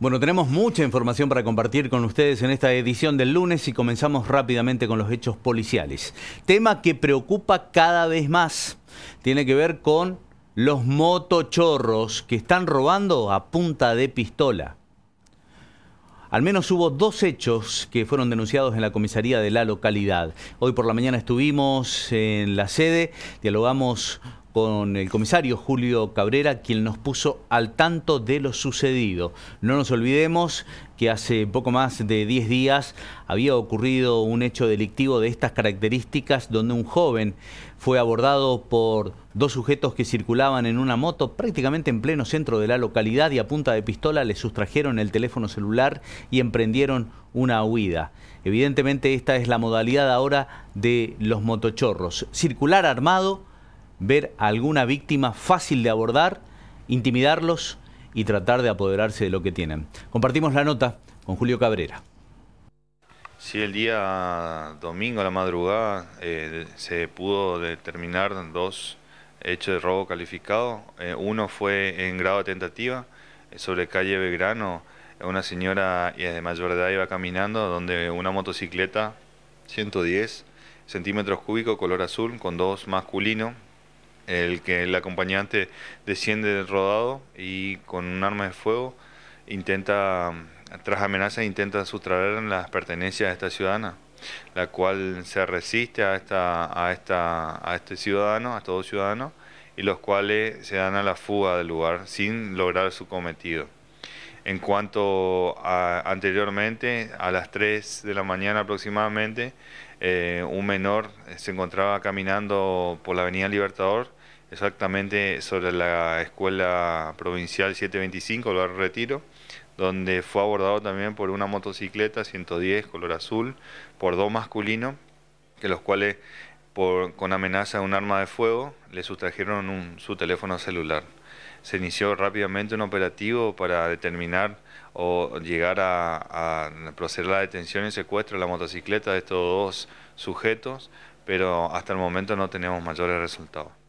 Bueno, tenemos mucha información para compartir con ustedes en esta edición del lunes y comenzamos rápidamente con los hechos policiales. Tema que preocupa cada vez más. Tiene que ver con los motochorros que están robando a punta de pistola. Al menos hubo dos hechos que fueron denunciados en la comisaría de la localidad. Hoy por la mañana estuvimos en la sede, dialogamos con el comisario Julio Cabrera, quien nos puso al tanto de lo sucedido. No nos olvidemos que hace poco más de 10 días había ocurrido un hecho delictivo de estas características donde un joven fue abordado por dos sujetos que circulaban en una moto prácticamente en pleno centro de la localidad y a punta de pistola le sustrajeron el teléfono celular y emprendieron una huida. Evidentemente esta es la modalidad ahora de los motochorros, circular armado ver a alguna víctima fácil de abordar, intimidarlos y tratar de apoderarse de lo que tienen. Compartimos la nota con Julio Cabrera. Sí, el día domingo a la madrugada eh, se pudo determinar dos hechos de robo calificado. Eh, uno fue en grado de tentativa eh, sobre calle Belgrano. Una señora de mayor edad iba caminando donde una motocicleta 110 centímetros cúbicos color azul con dos masculinos el que el acompañante desciende del rodado y con un arma de fuego intenta, tras amenazas, intenta sustraer las pertenencias de esta ciudadana, la cual se resiste a, esta, a, a este ciudadano, a todo ciudadano, ciudadanos, y los cuales se dan a la fuga del lugar sin lograr su cometido. En cuanto a, anteriormente, a las 3 de la mañana aproximadamente, eh, un menor se encontraba caminando por la Avenida Libertador, exactamente sobre la Escuela Provincial 725, lo retiro, donde fue abordado también por una motocicleta 110 color azul, por dos masculinos, que los cuales con amenaza de un arma de fuego, le sustrajeron su teléfono celular. Se inició rápidamente un operativo para determinar o llegar a, a proceder a la detención y secuestro de la motocicleta de estos dos sujetos, pero hasta el momento no tenemos mayores resultados.